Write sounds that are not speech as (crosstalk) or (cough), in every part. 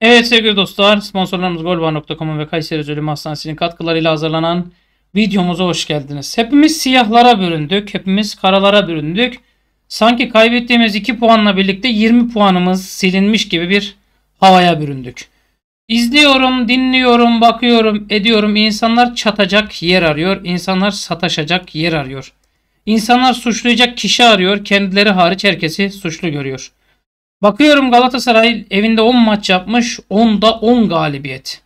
Evet sevgili dostlar sponsorlarımız golba.com'un ve Kayseri Zulüm Hastanesi'nin katkılarıyla hazırlanan videomuza hoş geldiniz. Hepimiz siyahlara büründük, hepimiz karalara büründük. Sanki kaybettiğimiz 2 puanla birlikte 20 puanımız silinmiş gibi bir havaya büründük. İzliyorum, dinliyorum, bakıyorum, ediyorum. İnsanlar çatacak yer arıyor, insanlar sataşacak yer arıyor. İnsanlar suçlayacak kişi arıyor, kendileri hariç herkesi suçlu görüyor. Bakıyorum Galatasaray evinde 10 maç yapmış. 10'da 10 galibiyet.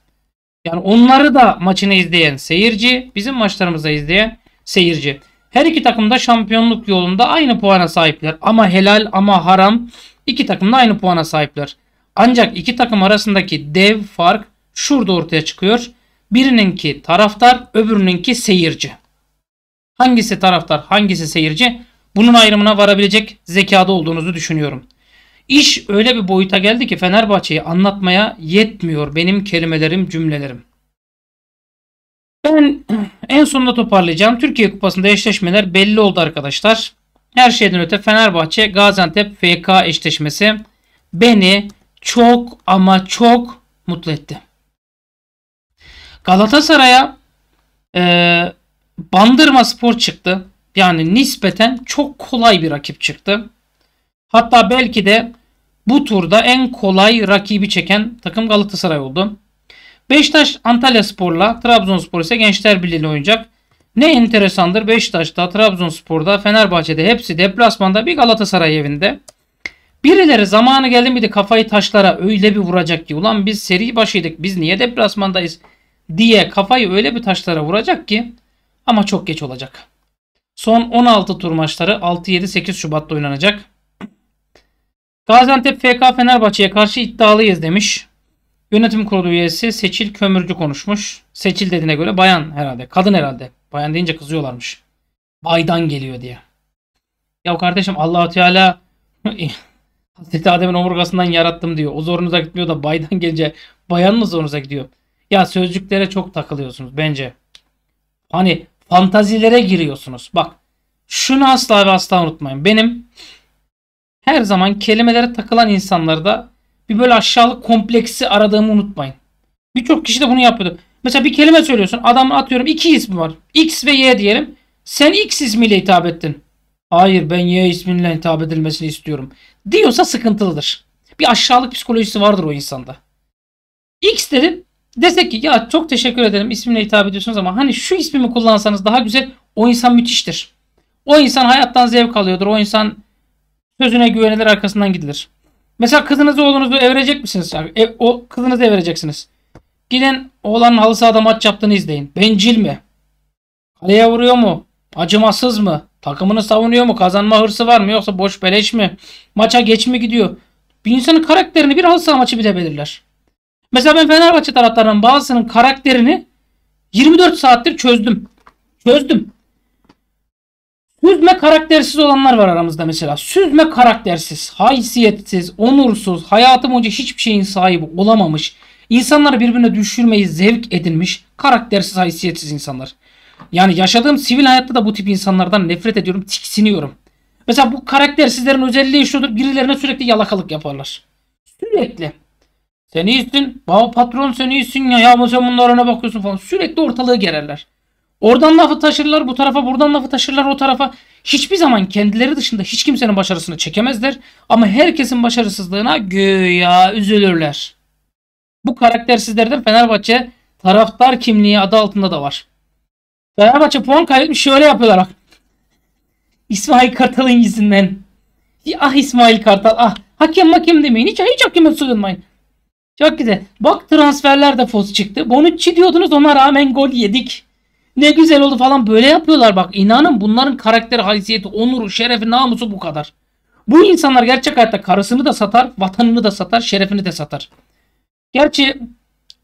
Yani onları da maçını izleyen seyirci, bizim maçlarımızı izleyen seyirci. Her iki takım da şampiyonluk yolunda aynı puana sahipler. Ama helal ama haram iki takım da aynı puana sahipler. Ancak iki takım arasındaki dev fark şurada ortaya çıkıyor. Birininki taraftar, öbürününki seyirci. Hangisi taraftar, hangisi seyirci? Bunun ayrımına varabilecek zekada olduğunuzu düşünüyorum. İş öyle bir boyuta geldi ki Fenerbahçe'yi anlatmaya yetmiyor benim kelimelerim, cümlelerim. Ben (clears throat) en sonunda toparlayacağım. Türkiye Kupası'nda eşleşmeler belli oldu arkadaşlar. Her şeyden öte Fenerbahçe Gaziantep FK eşleşmesi beni çok ama çok mutlu etti. Galatasaray'a e, Bandırma Spor çıktı. Yani nispeten çok kolay bir rakip çıktı. Hatta belki de bu turda en kolay rakibi çeken takım Galatasaray oldu. Beşiktaş Antalya Spor'la Trabzonspor ise Gençler Birliği ile oynayacak. Ne enteresandır Beşiktaş'ta, Trabzonspor'da, Fenerbahçe'de hepsi deplasmanda bir Galatasaray evinde. Birileri zamanı geldi miydi kafayı taşlara öyle bir vuracak ki ulan biz seri başıydık biz niye deplasmandayız diye kafayı öyle bir taşlara vuracak ki ama çok geç olacak. Son 16 tur maçları 6-7-8 Şubat'ta oynanacak. Gaziantep FK Fenerbahçe'ye karşı iddialıyız demiş. Yönetim kurulu üyesi Seçil Kömürcü konuşmuş. Seçil dediğine göre bayan herhalde. Kadın herhalde. Bayan deyince kızıyorlarmış. Baydan geliyor diye. Ya kardeşim Allahu Teala (laughs) Hazreti Adem'in omurgasından yarattım diyor. O zorunuza gitmiyor da baydan gelince bayan mı zorunuza gidiyor? Ya sözcüklere çok takılıyorsunuz bence. Hani fantazilere giriyorsunuz. Bak şunu asla ve asla unutmayın. Benim her zaman kelimelere takılan insanlarda bir böyle aşağılık kompleksi aradığımı unutmayın. Birçok kişi de bunu yapıyordu. Mesela bir kelime söylüyorsun. Adam atıyorum iki ismi var. X ve Y diyelim. Sen X ismiyle hitap ettin. Hayır ben Y isminle hitap edilmesini istiyorum. Diyorsa sıkıntılıdır. Bir aşağılık psikolojisi vardır o insanda. X dedim, Desek ki ya çok teşekkür ederim ismimle hitap ediyorsunuz ama hani şu ismimi kullansanız daha güzel. O insan müthiştir. O insan hayattan zevk alıyordur. O insan Sözüne güvenilir arkasından gidilir. Mesela kızınızı oğlunuzu evirecek misiniz? E, o kızınızı evireceksiniz. Gidin oğlanın halı sahada maç yaptığını izleyin. Bencil mi? Kaleye vuruyor mu? Acımasız mı? Takımını savunuyor mu? Kazanma hırsı var mı? Yoksa boş beleş mi? Maça geç mi gidiyor? Bir insanın karakterini bir halı saha maçı bile belirler. Mesela ben Fenerbahçe taraftarının bazısının karakterini 24 saattir çözdüm. Çözdüm. Süzme karaktersiz olanlar var aramızda mesela. Süzme karaktersiz, haysiyetsiz, onursuz, hayatı boyunca hiçbir şeyin sahibi olamamış, insanları birbirine düşürmeyi zevk edinmiş, karaktersiz, haysiyetsiz insanlar. Yani yaşadığım sivil hayatta da bu tip insanlardan nefret ediyorum, tiksiniyorum. Mesela bu karaktersizlerin özelliği şudur. Birilerine sürekli yalakalık yaparlar. Sürekli. Sen iyisin. Baba patron sen iyisin ya. Ya sen bunlara ne bakıyorsun falan. Sürekli ortalığı gererler. Oradan lafı taşırlar bu tarafa, buradan lafı taşırlar o tarafa. Hiçbir zaman kendileri dışında hiç kimsenin başarısını çekemezler ama herkesin başarısızlığına güya üzülürler. Bu karaktersizlerden Fenerbahçe taraftar kimliği adı altında da var. Fenerbahçe puan kaybetmiş şöyle yapıyorlar. İsmail Kartal'ın yüzünden. Ah İsmail Kartal ah. Hakem hakem demeyin. Hiç, hiç hakeme sığınmayın. Çok güzel. Bak transferler de foz çıktı. Bonucci diyordunuz ona rağmen gol yedik. Ne güzel oldu falan böyle yapıyorlar bak. İnanın bunların karakteri, haysiyeti, onuru, şerefi, namusu bu kadar. Bu insanlar gerçek hayatta karısını da satar, vatanını da satar, şerefini de satar. Gerçi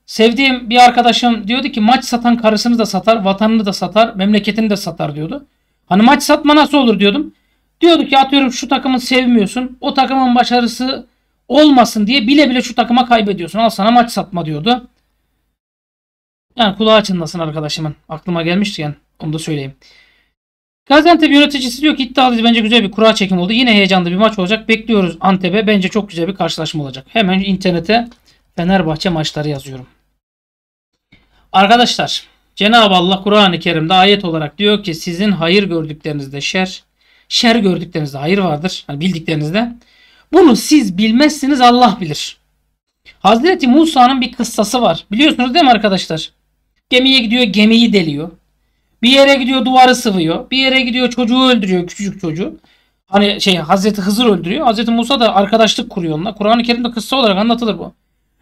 sevdiğim bir arkadaşım diyordu ki maç satan karısını da satar, vatanını da satar, memleketini de satar diyordu. Hani maç satma nasıl olur diyordum. Diyordu ki atıyorum şu takımı sevmiyorsun. O takımın başarısı olmasın diye bile bile şu takıma kaybediyorsun. Al sana maç satma diyordu. Yani kulağı çınlasın arkadaşımın. Aklıma gelmişti yani. Onu da söyleyeyim. Gaziantep yöneticisi diyor ki iddialıyız. Bence güzel bir kura çekim oldu. Yine heyecanlı bir maç olacak. Bekliyoruz Antep'e. Bence çok güzel bir karşılaşma olacak. Hemen internete Fenerbahçe maçları yazıyorum. Arkadaşlar Cenab-ı Allah Kur'an-ı Kerim'de ayet olarak diyor ki sizin hayır gördüklerinizde şer, şer gördüklerinizde hayır vardır. Yani bildiklerinizde. Bunu siz bilmezsiniz Allah bilir. Hazreti Musa'nın bir kıssası var. Biliyorsunuz değil mi arkadaşlar? Gemiye gidiyor gemiyi deliyor. Bir yere gidiyor duvarı sıvıyor. Bir yere gidiyor çocuğu öldürüyor küçücük çocuğu. Hani şey Hazreti Hızır öldürüyor. Hazreti Musa da arkadaşlık kuruyor onunla. Kur'an-ı Kerim'de kıssa olarak anlatılır bu.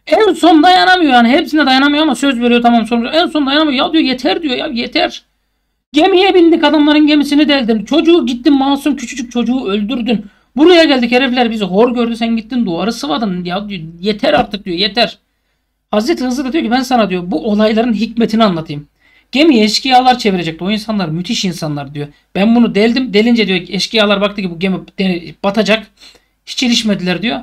En son dayanamıyor yani. Hepsine dayanamıyor ama söz veriyor tamam sorumlu. En son dayanamıyor. Ya diyor yeter diyor ya yeter. Gemiye bindik adamların gemisini deldim. Çocuğu gittin masum küçücük çocuğu öldürdün. Buraya geldik herifler bizi hor gördü sen gittin duvarı sıvadın. Ya diyor, yeter artık diyor yeter. Hazreti Hızır da diyor ki ben sana diyor bu olayların hikmetini anlatayım. Gemiyi eşkıyalar çevirecekti. O insanlar müthiş insanlar diyor. Ben bunu deldim. Delince diyor eşkıyalar baktı ki bu gemi batacak. Hiç ilişmediler diyor.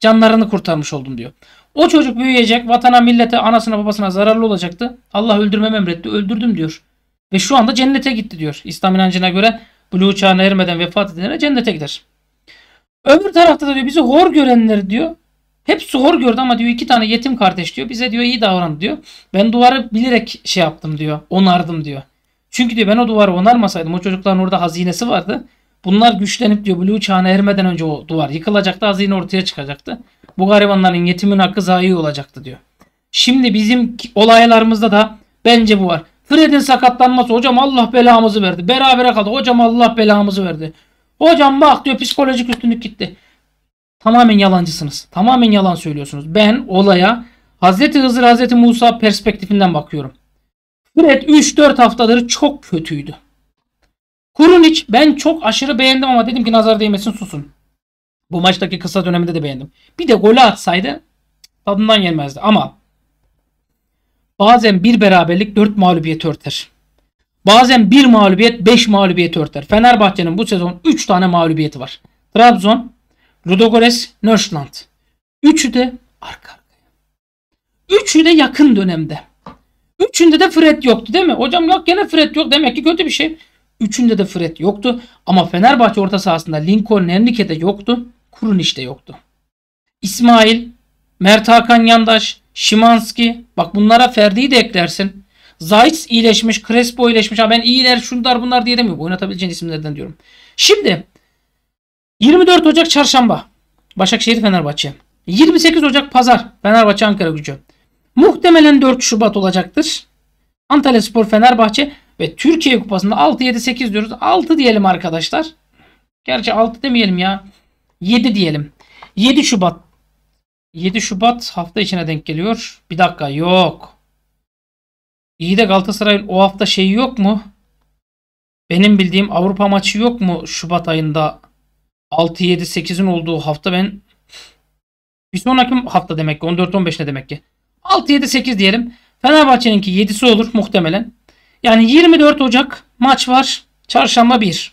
Canlarını kurtarmış oldum diyor. O çocuk büyüyecek. Vatana, millete, anasına, babasına zararlı olacaktı. Allah öldürmem emretti. Öldürdüm diyor. Ve şu anda cennete gitti diyor. İslam inancına göre buluğ çağına ermeden vefat edenlere cennete gider. Öbür tarafta da diyor bizi hor görenler diyor Hepsi hor gördü ama diyor iki tane yetim kardeş diyor. Bize diyor iyi davran diyor. Ben duvarı bilerek şey yaptım diyor. Onardım diyor. Çünkü diyor ben o duvarı onarmasaydım o çocukların orada hazinesi vardı. Bunlar güçlenip diyor Blue çağına ermeden önce o duvar yıkılacaktı. Hazine ortaya çıkacaktı. Bu garibanların yetimin hakkı zayi olacaktı diyor. Şimdi bizim olaylarımızda da bence bu var. Fred'in sakatlanması hocam Allah belamızı verdi. Berabere kaldı. Hocam Allah belamızı verdi. Hocam bak diyor psikolojik üstünlük gitti tamamen yalancısınız. Tamamen yalan söylüyorsunuz. Ben olaya Hazreti Hızır Hazreti Musa perspektifinden bakıyorum. Fred 3-4 haftaları çok kötüydü. Kurunic ben çok aşırı beğendim ama dedim ki nazar değmesin susun. Bu maçtaki kısa döneminde de beğendim. Bir de golü atsaydı tadından gelmezdi. ama bazen bir beraberlik 4 mağlubiyet örter. Bazen bir mağlubiyet 5 mağlubiyet örter. Fenerbahçe'nin bu sezon 3 tane mağlubiyeti var. Trabzon Rudogores, Nörşland. Üçü de arka Üçü de yakın dönemde. Üçünde de Fred yoktu değil mi? Hocam yok gene Fred yok demek ki kötü bir şey. Üçünde de Fred yoktu. Ama Fenerbahçe orta sahasında Lincoln Enrique'de yoktu. Kurun işte yoktu. İsmail, Mert Hakan Yandaş, Şimanski. Bak bunlara Ferdi'yi de eklersin. Zayt iyileşmiş, Crespo iyileşmiş. Ha ben iyiler şunlar bunlar diye demiyorum. Oynatabileceğin isimlerden diyorum. Şimdi 24 Ocak Çarşamba. Başakşehir Fenerbahçe. 28 Ocak Pazar. Fenerbahçe Ankara gücü. Muhtemelen 4 Şubat olacaktır. Antalya Spor Fenerbahçe ve Türkiye Kupası'nda 6-7-8 diyoruz. 6 diyelim arkadaşlar. Gerçi 6 demeyelim ya. 7 diyelim. 7 Şubat. 7 Şubat hafta içine denk geliyor. Bir dakika yok. İyi de Galatasaray'ın o hafta şeyi yok mu? Benim bildiğim Avrupa maçı yok mu Şubat ayında 6, 7, 8'in olduğu hafta ben bir sonraki hafta demek ki 14, 15 ne demek ki? 6, 7, 8 diyelim. Fenerbahçe'ninki 7'si olur muhtemelen. Yani 24 Ocak maç var. Çarşamba 1.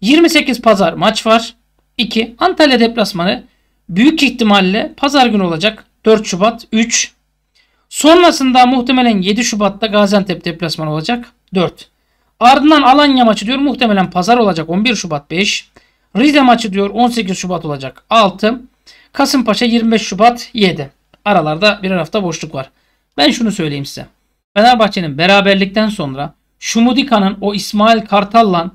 28 Pazar maç var. 2. Antalya deplasmanı büyük ihtimalle pazar günü olacak. 4 Şubat 3. Sonrasında muhtemelen 7 Şubat'ta Gaziantep deplasmanı olacak. 4. Ardından Alanya maçı diyor muhtemelen pazar olacak 11 Şubat 5. Rize maçı diyor 18 Şubat olacak 6. Kasımpaşa 25 Şubat 7. Aralarda bir hafta boşluk var. Ben şunu söyleyeyim size. Fenerbahçe'nin beraberlikten sonra Şumudika'nın o İsmail Kartal'la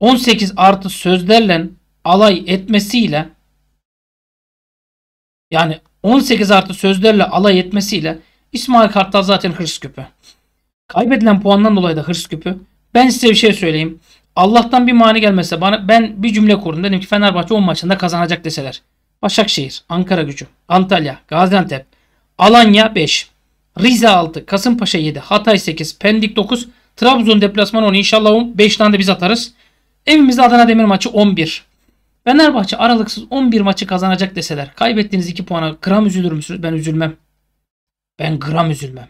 18 artı sözlerle alay etmesiyle yani 18 artı sözlerle alay etmesiyle İsmail Kartal zaten hırs küpü. Kaybedilen puandan dolayı da hırs küpü. Ben size bir şey söyleyeyim. Allah'tan bir mani gelmese bana ben bir cümle kurdum. Dedim ki Fenerbahçe 10 maçında kazanacak deseler. Başakşehir, Ankara gücü, Antalya, Gaziantep, Alanya 5, Rize 6, Kasımpaşa 7, Hatay 8, Pendik 9, Trabzon deplasmanı 10. İnşallah 5 tane de biz atarız. Evimizde Adana Demir maçı 11. Fenerbahçe aralıksız 11 maçı kazanacak deseler. Kaybettiğiniz 2 puana gram üzülür müsünüz? Ben üzülmem. Ben gram üzülmem.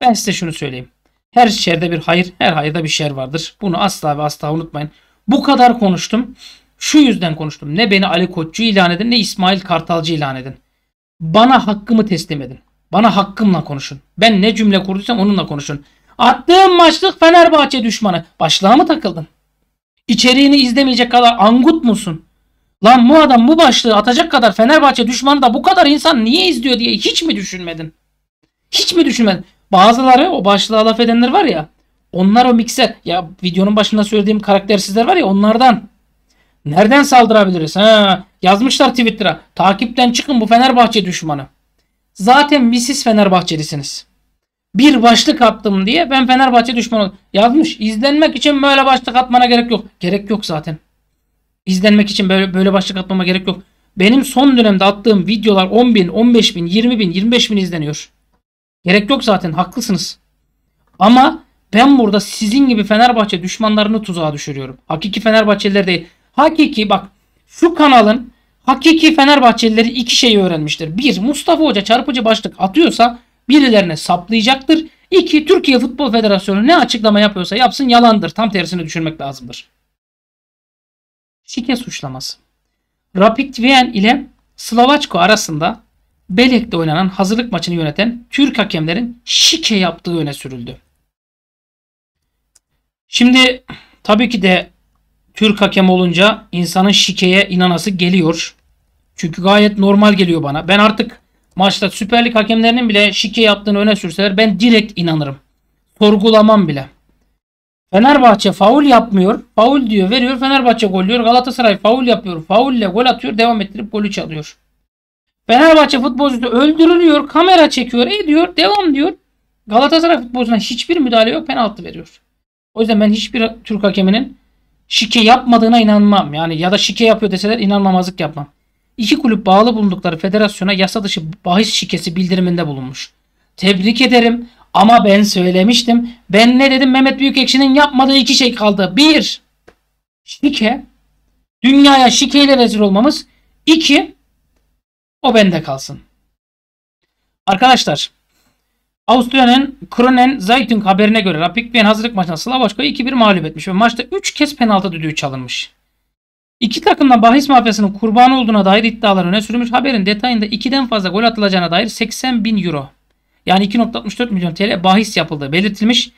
Ben size şunu söyleyeyim. Her şerde bir hayır, her hayırda bir şer vardır. Bunu asla ve asla unutmayın. Bu kadar konuştum. Şu yüzden konuştum. Ne beni Ali Koççu ilan edin ne İsmail Kartalcı ilan edin. Bana hakkımı teslim edin. Bana hakkımla konuşun. Ben ne cümle kurduysam onunla konuşun. Attığım maçlık Fenerbahçe düşmanı. Başlığa mı takıldın? İçeriğini izlemeyecek kadar angut musun? Lan bu adam bu başlığı atacak kadar Fenerbahçe düşmanı da bu kadar insan niye izliyor diye hiç mi düşünmedin? Hiç mi düşünmedin? Bazıları o başlığa laf edenler var ya. Onlar o mikser. Ya videonun başında söylediğim karaktersizler var ya onlardan. Nereden saldırabiliriz? Ha, yazmışlar Twitter'a. Takipten çıkın bu Fenerbahçe düşmanı. Zaten misis Fenerbahçelisiniz. Bir başlık attım diye ben Fenerbahçe düşmanı yazmış. İzlenmek için böyle başlık atmana gerek yok. Gerek yok zaten. İzlenmek için böyle, böyle başlık atmama gerek yok. Benim son dönemde attığım videolar 10 bin, 15 bin, 20 bin, 25 bin izleniyor. Gerek yok zaten haklısınız. Ama ben burada sizin gibi Fenerbahçe düşmanlarını tuzağa düşürüyorum. Hakiki Fenerbahçeliler değil. Hakiki bak şu kanalın hakiki Fenerbahçelileri iki şeyi öğrenmiştir. Bir Mustafa Hoca çarpıcı başlık atıyorsa birilerine saplayacaktır. İki Türkiye Futbol Federasyonu ne açıklama yapıyorsa yapsın yalandır. Tam tersini düşünmek lazımdır. Şike suçlaması. Rapid Wien ile Slovaçko arasında Belek'te oynanan hazırlık maçını yöneten Türk hakemlerin şike yaptığı öne sürüldü. Şimdi tabii ki de Türk hakem olunca insanın şikeye inanası geliyor. Çünkü gayet normal geliyor bana. Ben artık maçta Süper Lig hakemlerinin bile şike yaptığını öne sürseler ben direkt inanırım. Sorgulamam bile. Fenerbahçe faul yapmıyor. Faul diyor veriyor. Fenerbahçe gol Galatasaray faul yapıyor. Faulle gol atıyor. Devam ettirip golü çalıyor. Fenerbahçe futbolcusu öldürülüyor. Kamera çekiyor. Ediyor. Devam diyor. Galatasaray futbolcusuna hiçbir müdahale yok. Penaltı veriyor. O yüzden ben hiçbir Türk hakeminin şike yapmadığına inanmam. Yani ya da şike yapıyor deseler inanmamazlık yapmam. İki kulüp bağlı bulundukları federasyona yasa dışı bahis şikesi bildiriminde bulunmuş. Tebrik ederim ama ben söylemiştim. Ben ne dedim Mehmet Büyükekşi'nin yapmadığı iki şey kaldı. Bir, şike. Dünyaya şikeyle rezil olmamız. İki, o bende kalsın. Arkadaşlar Avusturya'nın Kronen Zeitung haberine göre Rapid Wien hazırlık maçında Slavoşko'yu 2-1 mağlup etmiş ve maçta 3 kez penaltı düdüğü çalınmış. İki takımdan bahis mafyasının kurbanı olduğuna dair iddialar öne sürmüş. Haberin detayında 2'den fazla gol atılacağına dair 80 bin euro yani 2.64 milyon TL bahis yapıldığı belirtilmiş.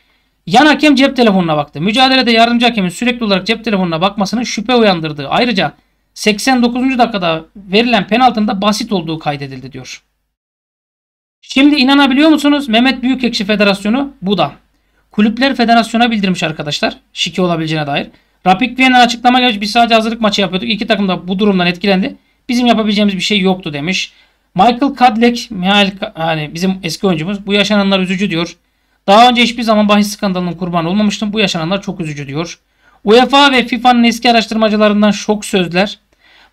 Yan hakem cep telefonuna baktı. Mücadelede yardımcı hakemin sürekli olarak cep telefonuna bakmasının şüphe uyandırdığı ayrıca 89. dakikada verilen penaltında basit olduğu kaydedildi diyor. Şimdi inanabiliyor musunuz? Mehmet Büyükekşi Federasyonu bu da. Kulüpler federasyona bildirmiş arkadaşlar. Şike olabileceğine dair. Rapid Vienna açıklama gelmiş. Biz sadece hazırlık maçı yapıyorduk. İki takım da bu durumdan etkilendi. Bizim yapabileceğimiz bir şey yoktu demiş. Michael Kadlec, Mihail, yani bizim eski oyuncumuz. Bu yaşananlar üzücü diyor. Daha önce hiçbir zaman bahis skandalının kurbanı olmamıştım. Bu yaşananlar çok üzücü diyor. UEFA ve FIFA'nın eski araştırmacılarından şok sözler.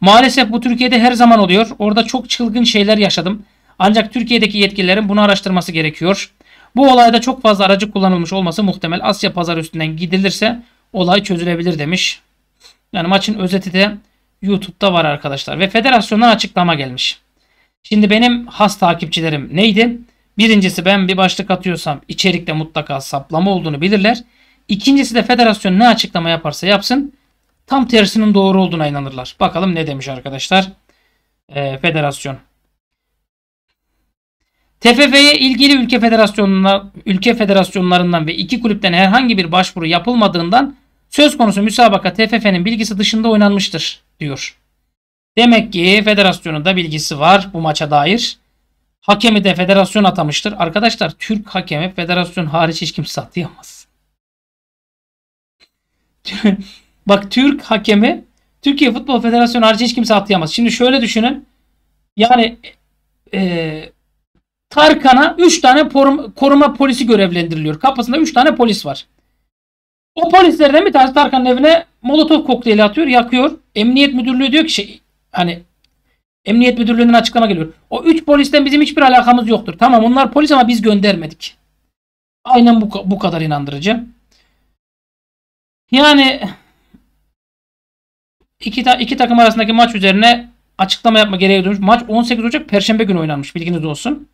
Maalesef bu Türkiye'de her zaman oluyor. Orada çok çılgın şeyler yaşadım. Ancak Türkiye'deki yetkililerin bunu araştırması gerekiyor. Bu olayda çok fazla aracı kullanılmış olması muhtemel. Asya pazarı üstünden gidilirse olay çözülebilir demiş. Yani maçın özeti de YouTube'da var arkadaşlar. Ve federasyondan açıklama gelmiş. Şimdi benim has takipçilerim neydi? Birincisi ben bir başlık atıyorsam içerikte mutlaka saplama olduğunu bilirler. İkincisi de federasyon ne açıklama yaparsa yapsın tam tersinin doğru olduğuna inanırlar. Bakalım ne demiş arkadaşlar e, federasyon. TFF'ye ilgili ülke federasyonuna, ülke federasyonlarından ve iki kulüpten herhangi bir başvuru yapılmadığından söz konusu müsabaka TFF'nin bilgisi dışında oynanmıştır diyor. Demek ki federasyonun da bilgisi var bu maça dair. Hakemi de federasyon atamıştır. Arkadaşlar Türk hakemi federasyon hariç hiç kimse atayamaz. Bak Türk hakemi Türkiye Futbol Federasyonu hariç hiç kimse atlayamaz. Şimdi şöyle düşünün. Yani e, Tarkan'a 3 tane koruma, koruma polisi görevlendiriliyor. Kapısında 3 tane polis var. O polislerden bir tanesi Tarkan'ın evine molotof kokteyli atıyor, yakıyor. Emniyet müdürlüğü diyor ki şey, hani Emniyet müdürlüğünden açıklama geliyor. O 3 polisten bizim hiçbir alakamız yoktur. Tamam onlar polis ama biz göndermedik. Aynen bu, bu kadar inandırıcı. Yani İki, ta iki takım arasındaki maç üzerine açıklama yapma gereği duymuş. Maç 18 Ocak Perşembe günü oynanmış. Bilginiz olsun.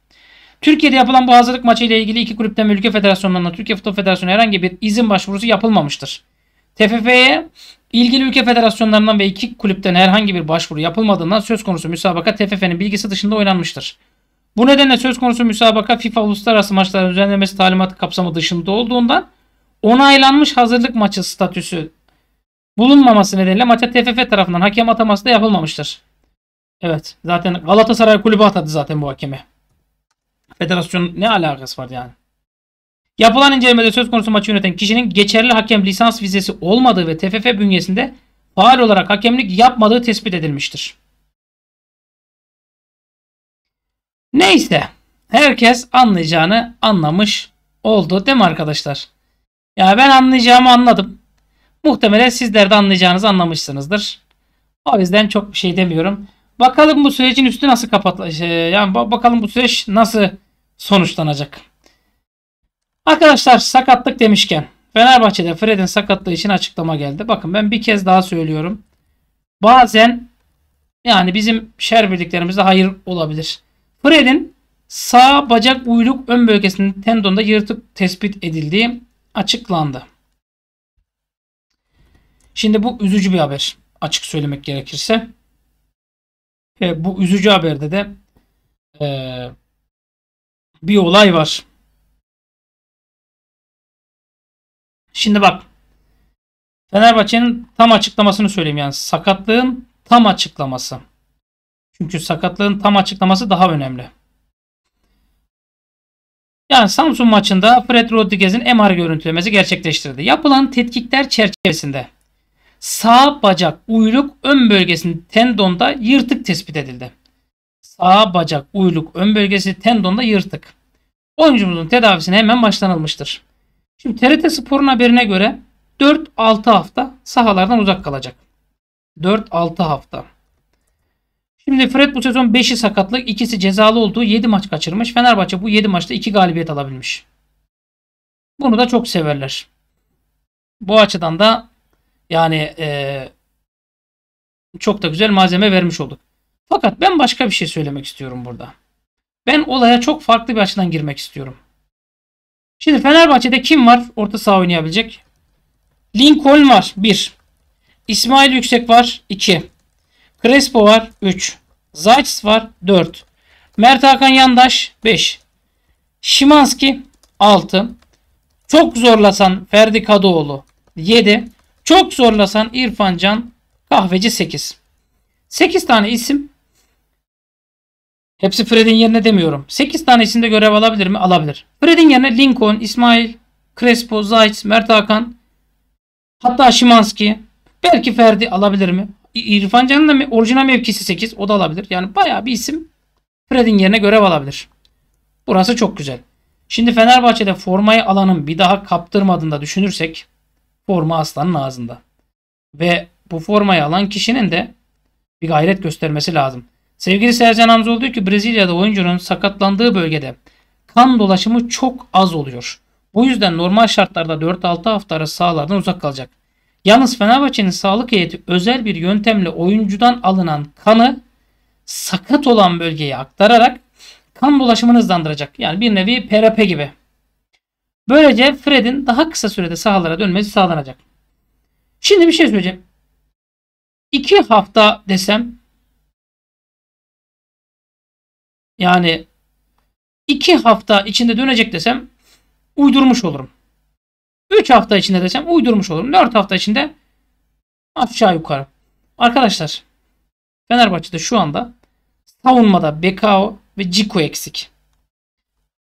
Türkiye'de yapılan bu hazırlık maçı ile ilgili iki kulüpten ve ülke federasyonlarından Türkiye Futbol Federasyonu herhangi bir izin başvurusu yapılmamıştır. TFF'ye ilgili ülke federasyonlarından ve iki kulüpten herhangi bir başvuru yapılmadığından söz konusu müsabaka TFF'nin bilgisi dışında oynanmıştır. Bu nedenle söz konusu müsabaka FIFA uluslararası maçların düzenlemesi talimatı kapsamı dışında olduğundan onaylanmış hazırlık maçı statüsü bulunmaması nedeniyle maça TFF tarafından hakem ataması da yapılmamıştır. Evet. Zaten Galatasaray kulübü atadı zaten bu hakemi. Federasyon ne alakası var yani? Yapılan incelemede söz konusu maçı yöneten kişinin geçerli hakem lisans vizesi olmadığı ve TFF bünyesinde faal olarak hakemlik yapmadığı tespit edilmiştir. Neyse. Herkes anlayacağını anlamış oldu değil mi arkadaşlar? Ya ben anlayacağımı anladım. Muhtemelen sizler de anlayacağınızı anlamışsınızdır. O yüzden çok bir şey demiyorum. Bakalım bu sürecin üstü nasıl kapatılacak. Şey, yani bakalım bu süreç nasıl sonuçlanacak. Arkadaşlar sakatlık demişken Fenerbahçe'de Fred'in sakatlığı için açıklama geldi. Bakın ben bir kez daha söylüyorum. Bazen yani bizim şer birliklerimizde hayır olabilir. Fred'in sağ bacak uyluk ön bölgesinin tendonda yırtık tespit edildiği açıklandı. Şimdi bu üzücü bir haber açık söylemek gerekirse. E, bu üzücü haberde de e, bir olay var. Şimdi bak Fenerbahçe'nin tam açıklamasını söyleyeyim yani sakatlığın tam açıklaması. Çünkü sakatlığın tam açıklaması daha önemli. Yani Samsun maçında Fred Rodriguez'in MR görüntülemesi gerçekleştirdi. Yapılan tetkikler çerçevesinde Sağ bacak uyluk ön bölgesinin tendonda yırtık tespit edildi. Sağ bacak uyluk ön bölgesi tendonda yırtık. Oyuncumuzun tedavisine hemen başlanılmıştır. Şimdi TRT Spor'un haberine göre 4-6 hafta sahalardan uzak kalacak. 4-6 hafta. Şimdi Fred bu sezon 5'i sakatlık, ikisi cezalı olduğu 7 maç kaçırmış. Fenerbahçe bu 7 maçta 2 galibiyet alabilmiş. Bunu da çok severler. Bu açıdan da yani e, çok da güzel malzeme vermiş olduk. Fakat ben başka bir şey söylemek istiyorum burada. Ben olaya çok farklı bir açıdan girmek istiyorum. Şimdi Fenerbahçe'de kim var orta saha oynayabilecek? Lincoln var 1. İsmail Yüksek var 2. Crespo var 3. Zaytis var 4. Mert Hakan Yandaş 5. Şimanski 6. Çok zorlasan Ferdi Kadıoğlu 7. Çok zorlasan İrfan Can kahveci 8. 8 tane isim. Hepsi Fred'in yerine demiyorum. 8 tane isimde görev alabilir mi? Alabilir. Fred'in yerine Lincoln, İsmail, Crespo, Zayt, Mert Hakan, hatta Şimanski, belki Ferdi alabilir mi? İrfan Can'ın da orijinal mevkisi 8. O da alabilir. Yani bayağı bir isim Fred'in yerine görev alabilir. Burası çok güzel. Şimdi Fenerbahçe'de formayı alanın bir daha kaptırmadığını da düşünürsek forma aslanın ağzında. Ve bu formayı alan kişinin de bir gayret göstermesi lazım. Sevgili Sercan Hamzoğlu diyor ki Brezilya'da oyuncunun sakatlandığı bölgede kan dolaşımı çok az oluyor. Bu yüzden normal şartlarda 4-6 hafta arası sahalardan uzak kalacak. Yalnız Fenerbahçe'nin sağlık heyeti özel bir yöntemle oyuncudan alınan kanı sakat olan bölgeye aktararak kan dolaşımını hızlandıracak. Yani bir nevi PRP gibi. Böylece Fred'in daha kısa sürede sahalara dönmesi sağlanacak. Şimdi bir şey söyleyeceğim. İki hafta desem yani iki hafta içinde dönecek desem uydurmuş olurum. Üç hafta içinde desem uydurmuş olurum. Dört hafta içinde aşağı yukarı. Arkadaşlar Fenerbahçe'de şu anda savunmada Bekao ve Ciko eksik.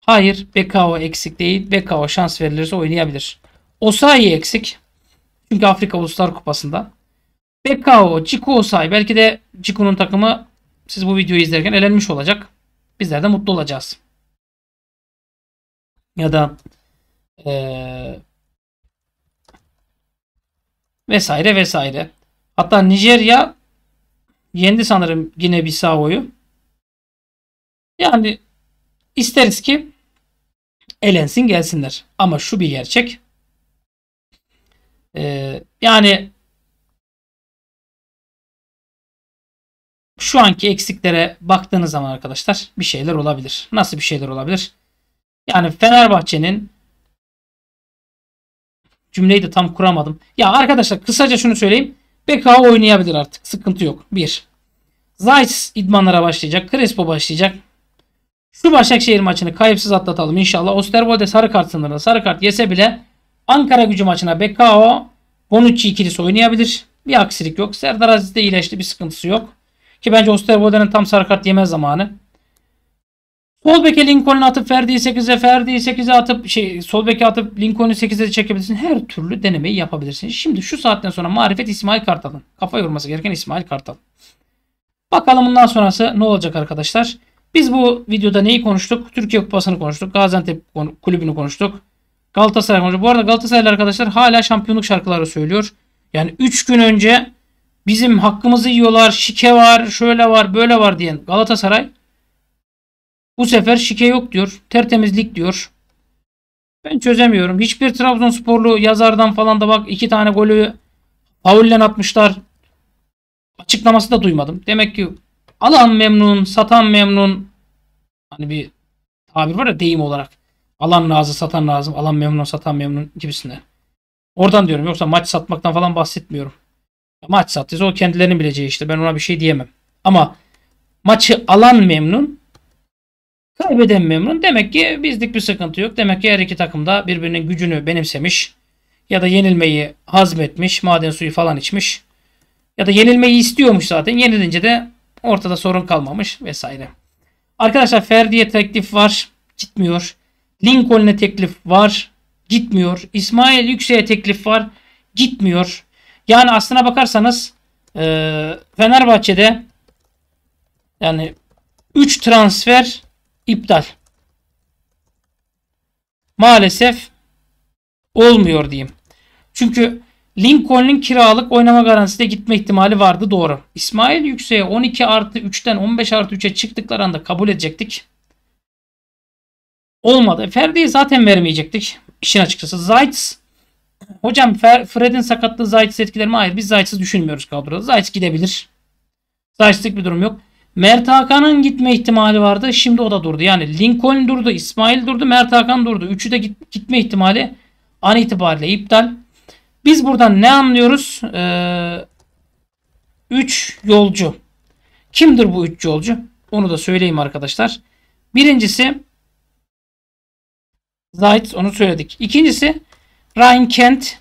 Hayır. Bekao eksik değil. Bekao şans verilirse oynayabilir. Osayi eksik. Çünkü Afrika Uluslar Kupası'nda. Bekao, Ciku Osayi. Belki de Ciku'nun takımı siz bu videoyu izlerken elenmiş olacak. Bizler de mutlu olacağız. Ya da ee, vesaire vesaire. Hatta Nijerya yendi sanırım Gine Bissau'yu. Yani İsteriz ki elensin gelsinler. Ama şu bir gerçek. Ee, yani şu anki eksiklere baktığınız zaman arkadaşlar bir şeyler olabilir. Nasıl bir şeyler olabilir? Yani Fenerbahçe'nin cümleyi de tam kuramadım. Ya arkadaşlar kısaca şunu söyleyeyim. BK oynayabilir artık. Sıkıntı yok. 1. Zayt idmanlara başlayacak. Crespo başlayacak. Şu Başakşehir maçını kayıpsız atlatalım inşallah. Osterwolde sarı kart sınırında sarı kart yese bile Ankara gücü maçına Bekao Bonucci ikilisi oynayabilir. Bir aksilik yok. Serdar Aziz de iyileşti. Bir sıkıntısı yok. Ki bence Osterwolde'nin tam sarı kart yeme zamanı. Sol beke Lincoln'u atıp Ferdi'yi 8'e, Ferdi'yi 8'e atıp şey sol beke atıp Lincoln'u 8'e çekebilirsin. Her türlü denemeyi yapabilirsin. Şimdi şu saatten sonra marifet İsmail Kartal'ın. Kafa yorması gereken İsmail Kartal. Bakalım bundan sonrası ne olacak arkadaşlar. Biz bu videoda neyi konuştuk? Türkiye Kupası'nı konuştuk. Gaziantep kulübünü konuştuk. Galatasaray konuştuk. Bu arada Galatasaraylı arkadaşlar hala şampiyonluk şarkıları söylüyor. Yani 3 gün önce bizim hakkımızı yiyorlar, şike var, şöyle var, böyle var diyen Galatasaray bu sefer şike yok diyor. Tertemizlik diyor. Ben çözemiyorum. Hiçbir Trabzonsporlu yazardan falan da bak iki tane golü faulle atmışlar. Açıklaması da duymadım. Demek ki Alan memnun, satan memnun. Hani bir tabir var ya deyim olarak. Alan razı, satan lazım. Alan memnun, satan memnun gibisinden. Oradan diyorum. Yoksa maç satmaktan falan bahsetmiyorum. Maç sattıysa o kendilerinin bileceği işte. Ben ona bir şey diyemem. Ama maçı alan memnun, kaybeden memnun. Demek ki bizlik bir sıkıntı yok. Demek ki her iki takım da birbirinin gücünü benimsemiş ya da yenilmeyi hazmetmiş, maden suyu falan içmiş ya da yenilmeyi istiyormuş zaten. Yenilince de Ortada sorun kalmamış vesaire. Arkadaşlar Ferdi'ye teklif var. Gitmiyor. Lincoln'e teklif var. Gitmiyor. İsmail Yüksek'e teklif var. Gitmiyor. Yani aslına bakarsanız e, Fenerbahçe'de yani 3 transfer iptal. Maalesef olmuyor diyeyim. Çünkü Lincoln'in kiralık oynama garantisiyle gitme ihtimali vardı doğru. İsmail Yüksek'e 12 artı 3'ten 15 artı 3'e çıktıkları anda kabul edecektik. Olmadı. Ferdi'yi zaten vermeyecektik. İşin açıkçası. Zayt's Hocam Fred'in sakatlığı Zayt's etkiler mi? Hayır. Biz Zayt's'ı düşünmüyoruz kadroda. Zayt gidebilir. Zayt'slik bir durum yok. Mert Hakan'ın gitme ihtimali vardı. Şimdi o da durdu. Yani Lincoln durdu. İsmail durdu. Mert Hakan durdu. Üçü de gitme ihtimali an itibariyle iptal. Biz buradan ne anlıyoruz? 3 ee, yolcu. Kimdir bu üç yolcu? Onu da söyleyeyim arkadaşlar. Birincisi Zayt onu söyledik. İkincisi Ryan Kent.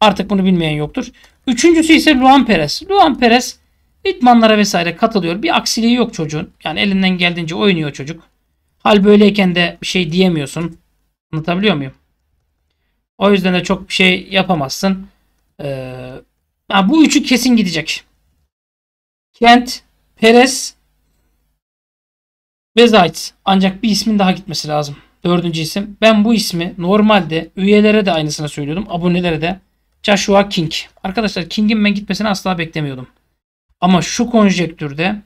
Artık bunu bilmeyen yoktur. Üçüncüsü ise Luan Perez. Luan Perez idmanlara vesaire katılıyor. Bir aksiliği yok çocuğun. Yani elinden geldiğince oynuyor çocuk. Hal böyleyken de bir şey diyemiyorsun. Anlatabiliyor muyum? O yüzden de çok bir şey yapamazsın. Ee, bu üçü kesin gidecek. Kent, Perez ve Zayt. Ancak bir ismin daha gitmesi lazım. Dördüncü isim. Ben bu ismi normalde üyelere de aynısını söylüyordum. Abonelere de. Joshua King. Arkadaşlar King'in ben gitmesini asla beklemiyordum. Ama şu konjektürde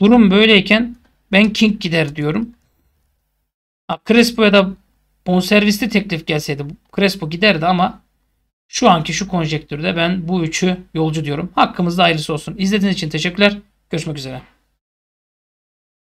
durum böyleyken ben King gider diyorum. Crespo ya da bonservisli teklif gelseydi Crespo giderdi ama şu anki şu konjektürde ben bu üçü yolcu diyorum. Hakkımızda hayırlısı olsun. İzlediğiniz için teşekkürler. Görüşmek üzere.